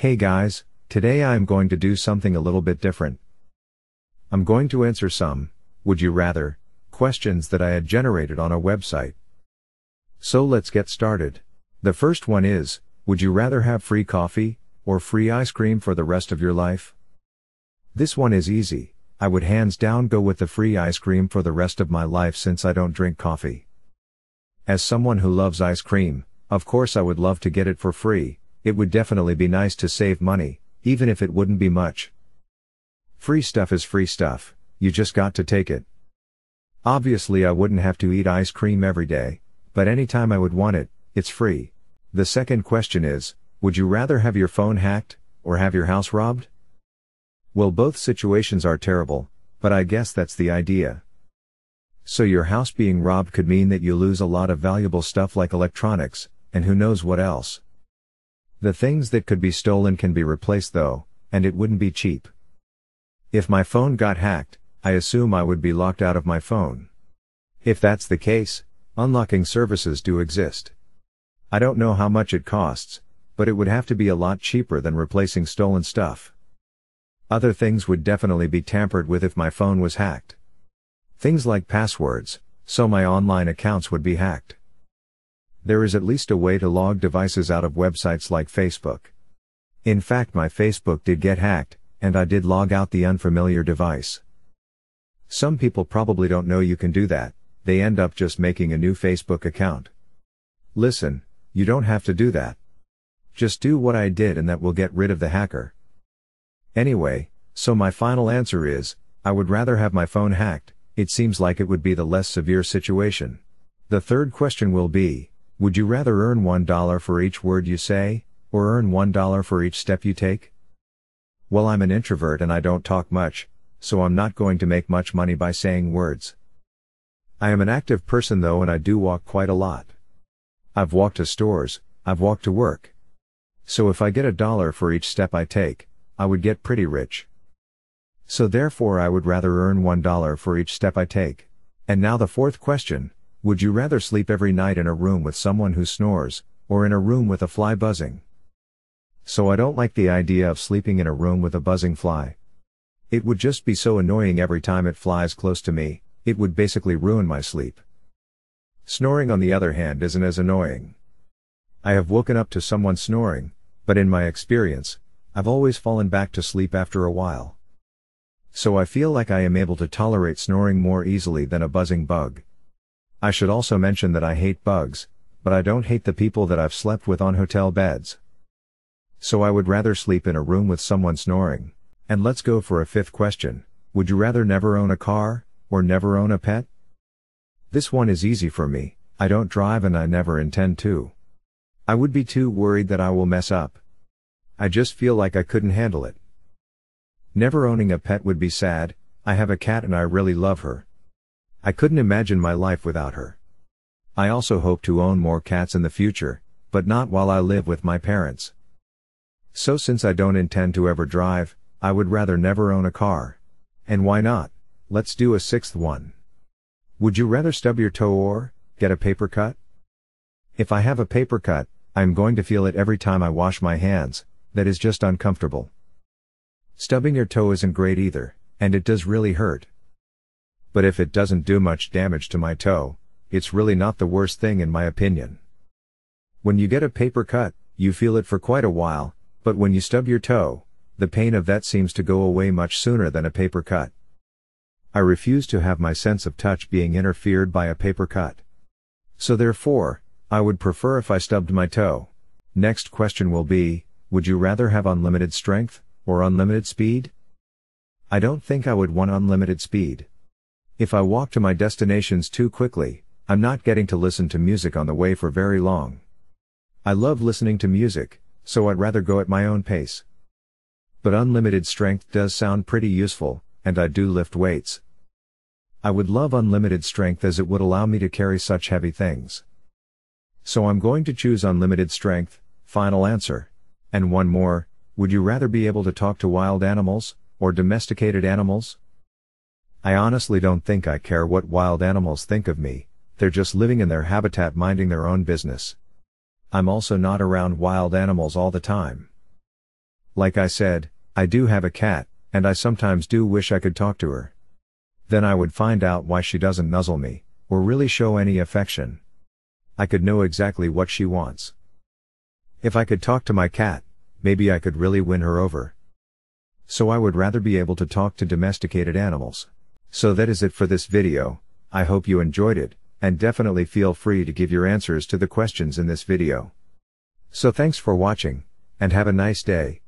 Hey guys, today I am going to do something a little bit different. I'm going to answer some, would you rather, questions that I had generated on a website. So let's get started. The first one is, would you rather have free coffee, or free ice cream for the rest of your life? This one is easy, I would hands down go with the free ice cream for the rest of my life since I don't drink coffee. As someone who loves ice cream, of course I would love to get it for free, it would definitely be nice to save money, even if it wouldn't be much. Free stuff is free stuff, you just got to take it. Obviously, I wouldn't have to eat ice cream every day, but anytime I would want it, it's free. The second question is Would you rather have your phone hacked, or have your house robbed? Well, both situations are terrible, but I guess that's the idea. So, your house being robbed could mean that you lose a lot of valuable stuff like electronics, and who knows what else. The things that could be stolen can be replaced though, and it wouldn't be cheap. If my phone got hacked, I assume I would be locked out of my phone. If that's the case, unlocking services do exist. I don't know how much it costs, but it would have to be a lot cheaper than replacing stolen stuff. Other things would definitely be tampered with if my phone was hacked. Things like passwords, so my online accounts would be hacked there is at least a way to log devices out of websites like Facebook. In fact, my Facebook did get hacked, and I did log out the unfamiliar device. Some people probably don't know you can do that, they end up just making a new Facebook account. Listen, you don't have to do that. Just do what I did and that will get rid of the hacker. Anyway, so my final answer is, I would rather have my phone hacked, it seems like it would be the less severe situation. The third question will be, would you rather earn $1 for each word you say, or earn $1 for each step you take? Well, I'm an introvert and I don't talk much, so I'm not going to make much money by saying words. I am an active person though and I do walk quite a lot. I've walked to stores, I've walked to work. So if I get a dollar for each step I take, I would get pretty rich. So therefore I would rather earn $1 for each step I take. And now the fourth question, would you rather sleep every night in a room with someone who snores, or in a room with a fly buzzing? So I don't like the idea of sleeping in a room with a buzzing fly. It would just be so annoying every time it flies close to me, it would basically ruin my sleep. Snoring on the other hand isn't as annoying. I have woken up to someone snoring, but in my experience, I've always fallen back to sleep after a while. So I feel like I am able to tolerate snoring more easily than a buzzing bug. I should also mention that I hate bugs, but I don't hate the people that I've slept with on hotel beds. So I would rather sleep in a room with someone snoring. And let's go for a fifth question. Would you rather never own a car, or never own a pet? This one is easy for me, I don't drive and I never intend to. I would be too worried that I will mess up. I just feel like I couldn't handle it. Never owning a pet would be sad, I have a cat and I really love her, I couldn't imagine my life without her. I also hope to own more cats in the future, but not while I live with my parents. So since I don't intend to ever drive, I would rather never own a car. And why not? Let's do a sixth one. Would you rather stub your toe or get a paper cut? If I have a paper cut, I'm going to feel it every time I wash my hands, that is just uncomfortable. Stubbing your toe isn't great either, and it does really hurt but if it doesn't do much damage to my toe, it's really not the worst thing in my opinion. When you get a paper cut, you feel it for quite a while, but when you stub your toe, the pain of that seems to go away much sooner than a paper cut. I refuse to have my sense of touch being interfered by a paper cut. So therefore, I would prefer if I stubbed my toe. Next question will be, would you rather have unlimited strength, or unlimited speed? I don't think I would want unlimited speed. If I walk to my destinations too quickly, I'm not getting to listen to music on the way for very long. I love listening to music, so I'd rather go at my own pace. But unlimited strength does sound pretty useful, and I do lift weights. I would love unlimited strength as it would allow me to carry such heavy things. So I'm going to choose unlimited strength, final answer. And one more, would you rather be able to talk to wild animals, or domesticated animals? I honestly don't think I care what wild animals think of me, they're just living in their habitat minding their own business. I'm also not around wild animals all the time. Like I said, I do have a cat, and I sometimes do wish I could talk to her. Then I would find out why she doesn't nuzzle me, or really show any affection. I could know exactly what she wants. If I could talk to my cat, maybe I could really win her over. So I would rather be able to talk to domesticated animals. So that is it for this video, I hope you enjoyed it, and definitely feel free to give your answers to the questions in this video. So thanks for watching, and have a nice day.